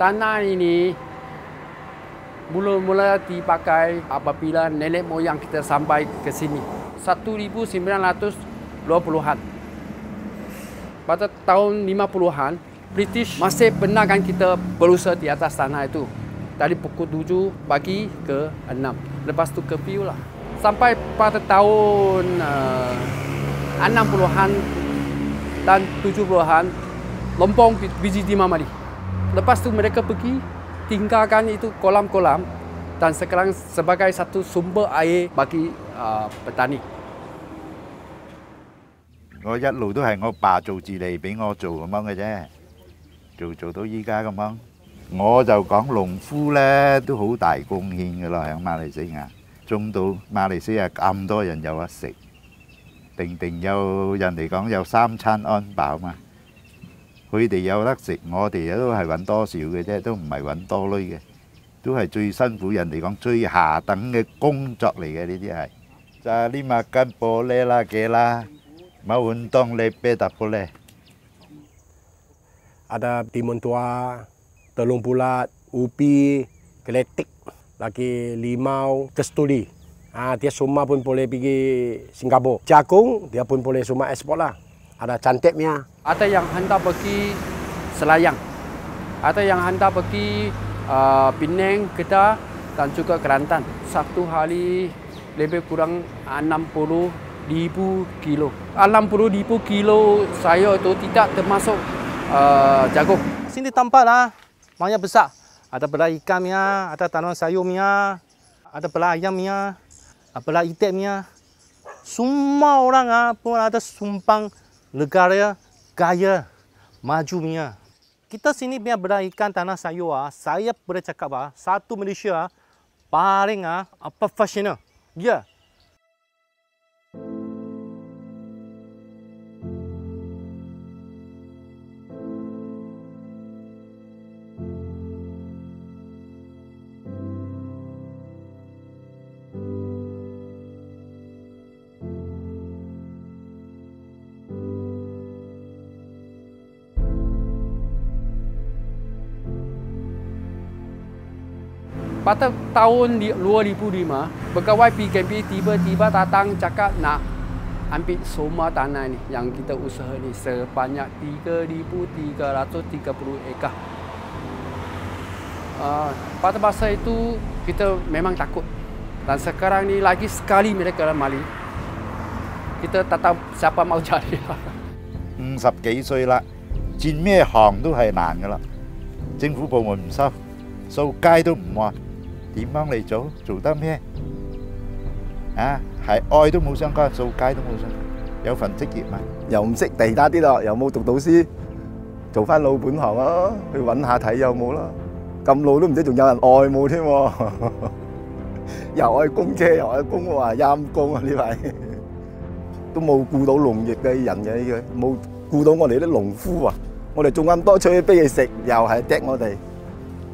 tanah ini mula-mula dipakai apabila nenek moyang kita sampai ke sini 1920-an pada tahun 50-an British masih benarkan kita berusaha di atas tanah itu dari pukul 7 pagi ke 6 lepas tu ke view lah sampai pada tahun eh, uh, 60-an dan 70-an lompong biji timah malih lepas tu mereka pergi tinggalkan itu kolam-kolam dan sekarang sebagai satu sumber air bagi uh, petani. Saya selalu tu hai ngau ba zu zi lei bi ngau zu ngomong ge. Zu zu tu yi ga ngomong. Ngo zu gong long fu le tu hou dai gong hin ge la hang ma lei zi ga. Zhong du ma lei zi ya am do ren yao a si. Ding ding yao ren di gong yao sam chan an bao ma. 佢哋有得食，我哋都係揾多少嘅啫，都唔係揾多累嘅，都係最辛苦。人哋講最下等嘅工作嚟嘅呢啲係。就你話咁，冇呢啦嘅啦，冇運動嚟俾大波咧。阿啲皮毛，都啊，唔出嚟。阿啲皮毛，都攞唔出嚟。阿啲皮毛，都攞啲皮毛，都攞唔出嚟。阿啲皮毛，都啲阿啲皮毛，都攞唔出嚟。阿啲皮毛，ada cantiknya. Ada yang hantar pergi Selayang. Ada yang hantar pergi uh, Penang, Kedah dan juga kerantan. Satu hari lebih kurang 60,000 kilo. 60,000 ah, kilo saya itu tidak termasuk uh, jagung. Sini tempat lah, banyak besar. Ada bela ikannya, ada tanaman sayurnya, ada bela ayamnya, bela itiknya. Semua orang ah, pun ada sumpang negara kaya maju punya. Kita sini punya berikan tanah sayur, ah, saya boleh cakap ah, satu Malaysia paling ah, apa professional. Ya, yeah. Pada tahun 2005, pegawai PKMP tiba-tiba datang cakap nak ambil semua tanah ni yang kita usaha ni sebanyak 3,330 ekar. Uh, pada masa itu, kita memang takut. Dan sekarang ni lagi sekali mereka dalam mali. Kita tak tahu siapa mau cari. 50 sap tahun soi la, jin mie hong tu hai nan ke la. 点帮你做？做得咩？啊，系爱都冇相干，扫街都冇相干，有份职业嘛？又唔识地打啲咯，又冇读到书，做翻老本行啊，去揾下睇有冇啦。咁老都唔知仲有人爱冇添？又爱公车，又爱公话阴公啊！呢位 都冇顾到农业嘅人嘅，冇顾到我哋啲农夫啊！我哋种咁多菜俾佢食，又系趯我哋。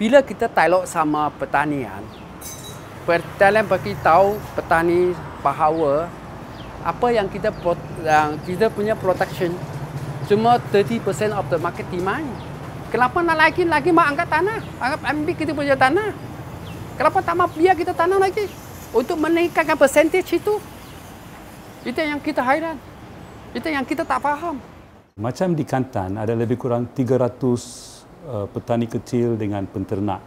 Bila kita dialog sama pertanian, pertalian bagi tahu petani bahawa apa yang kita yang kita punya protection, cuma 30% of the market demand. Kenapa nak lagi lagi mak angkat tanah? Anggap ambil kita punya tanah. Kenapa tak mau biar kita tanam lagi? Untuk meningkatkan percentage itu. Itu yang kita hairan. Itu yang kita tak faham. Macam di Kantan ada lebih kurang Uh, petani kecil dengan penternak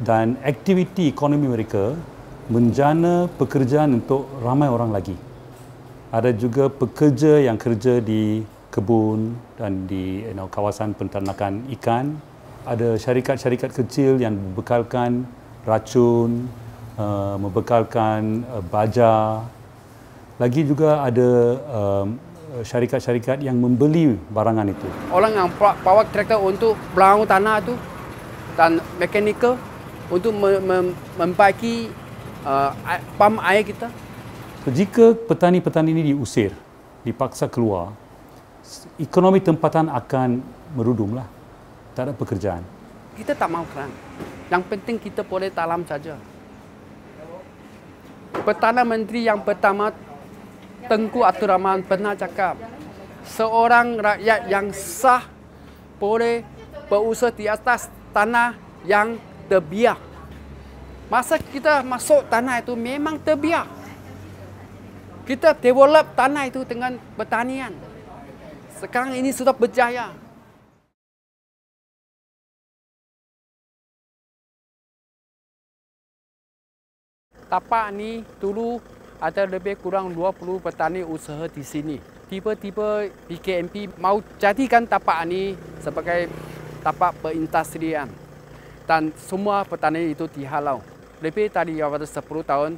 dan aktiviti ekonomi mereka menjana pekerjaan untuk ramai orang lagi. Ada juga pekerja yang kerja di kebun dan di you know, kawasan penternakan ikan. Ada syarikat-syarikat kecil yang membekalkan racun, uh, membekalkan uh, baja. Lagi juga ada um, Eh, syarikat-syarikat yang membeli barangan itu. Orang yang bawa traktor untuk belau tanah tu dan mekanikal untuk membaiki eh, pam air kita. Jika petani-petani ini diusir, dipaksa keluar, ekonomi tempatan akan merudumlah. Tak ada pekerjaan. Kita tak mahu kerang. Yang penting kita boleh talam saja. Pertama Menteri yang pertama Tengku Abdul Rahman pernah cakap, seorang rakyat yang sah boleh berusaha di atas tanah yang terbiak. Masa kita masuk tanah itu memang terbiak. Kita develop tanah itu dengan pertanian. Sekarang ini sudah berjaya. Tapak ni dulu ada lebih kurang 20 petani usaha di sini. Tiba-tiba PKMP mau jadikan tapak ini sebagai tapak perintasrian dan semua petani itu dihalau. Lebih dari 10 tahun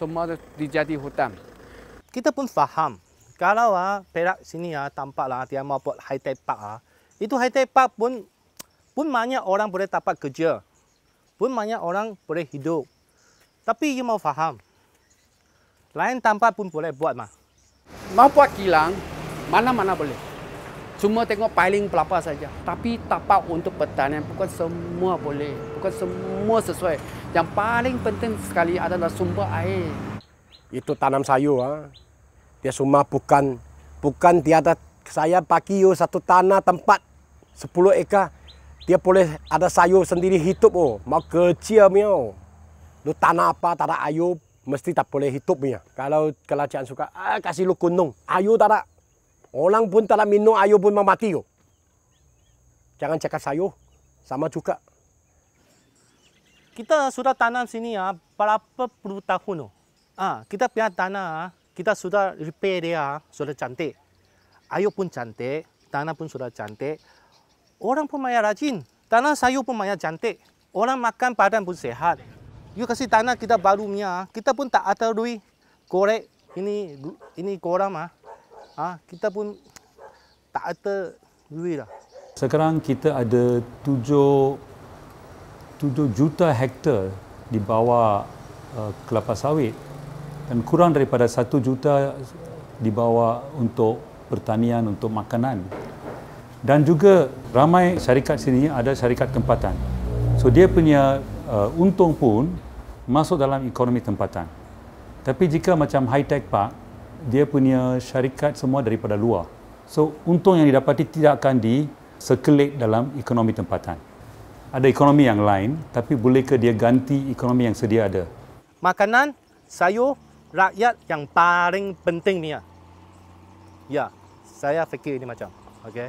semua dijadi hutan. Kita pun faham kalau ah, Perak sini ah, tampak lah, ah, dia mau buat high tech park. Ah, itu high tech park pun pun banyak orang boleh dapat kerja. Pun banyak orang boleh hidup. Tapi you mau faham, lain tempat pun boleh buat mah. Mau buat kilang, mana-mana boleh. Cuma tengok piling pelapa saja. Tapi tapak untuk pertanian bukan semua boleh. Bukan semua sesuai. Yang paling penting sekali adalah sumber air. Itu tanam sayur. ah, Dia semua bukan bukan dia ada saya pakai satu tanah tempat 10 ekar dia boleh ada sayur sendiri hidup oh mau kecil miao lu tanah apa tanah ayu mesti tak boleh hidup punya. Kalau kerajaan suka, ah, kasih lu kunung. Ayu tak ada. Orang pun tak minum, ayu pun mati. Yo. Jangan cakap sayur. Sama juga. Kita sudah tanam sini ya, berapa puluh tahun. Oh. Ah, kita punya tanah, ah, kita sudah repair dia, ah, sudah cantik. Ayu pun cantik, tanah pun sudah cantik. Orang pun maya rajin, tanah sayur pun maya cantik. Orang makan badan pun sehat you kasih tanah kita baru punya, kita pun tak atur duit korek ini ini korang mah Ha, ah, kita pun tak atur duit lah. Sekarang kita ada 7 7 juta hektar di bawah uh, kelapa sawit dan kurang daripada 1 juta di bawah untuk pertanian untuk makanan. Dan juga ramai syarikat sini ada syarikat tempatan. So dia punya uh, untung pun masuk dalam ekonomi tempatan. Tapi jika macam high tech pak, dia punya syarikat semua daripada luar. So untung yang didapati tidak akan di circulate dalam ekonomi tempatan. Ada ekonomi yang lain tapi bolehkah dia ganti ekonomi yang sedia ada? Makanan, sayur, rakyat yang paling penting ni. Ya, Ya, saya fikir ini macam. okay.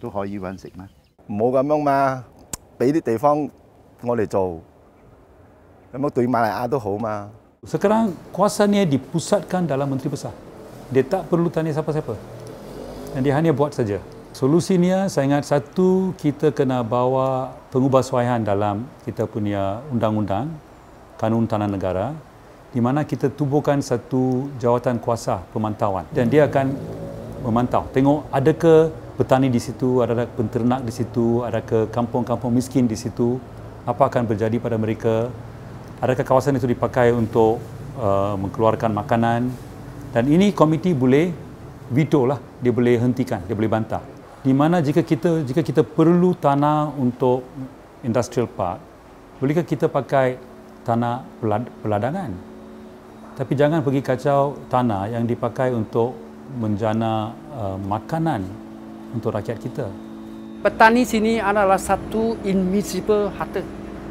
都可以揾食咩？唔好咁樣嘛，俾啲地方我哋做，咁樣對馬來亞都好嘛。Sekarang kuasanya dipusatkan dalam Menteri Besar. Dia tak perlu tanya siapa-siapa. Dan dia hanya buat saja. Solusinya, saya ingat satu, kita kena bawa pengubahsuaihan dalam kita punya undang-undang, kanun tanah negara, di mana kita tubuhkan satu jawatan kuasa pemantauan. Dan dia akan memantau, tengok adakah petani di situ, ada penternak di situ, ada ke kampung-kampung miskin di situ, apa akan berjadi pada mereka? Adakah kawasan itu dipakai untuk uh, mengeluarkan makanan? Dan ini komiti boleh veto lah, dia boleh hentikan, dia boleh bantah. Di mana jika kita jika kita perlu tanah untuk industrial park, bolehkah kita pakai tanah peladangan? Tapi jangan pergi kacau tanah yang dipakai untuk menjana uh, makanan untuk rakyat kita. Petani sini adalah satu invisible harta.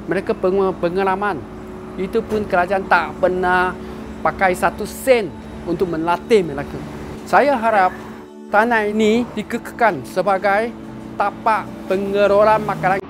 Mereka pengalaman. Itu pun kerajaan tak pernah pakai satu sen untuk melatih mereka. Saya harap tanah ini dikekalkan sebagai tapak pengeroran makanan.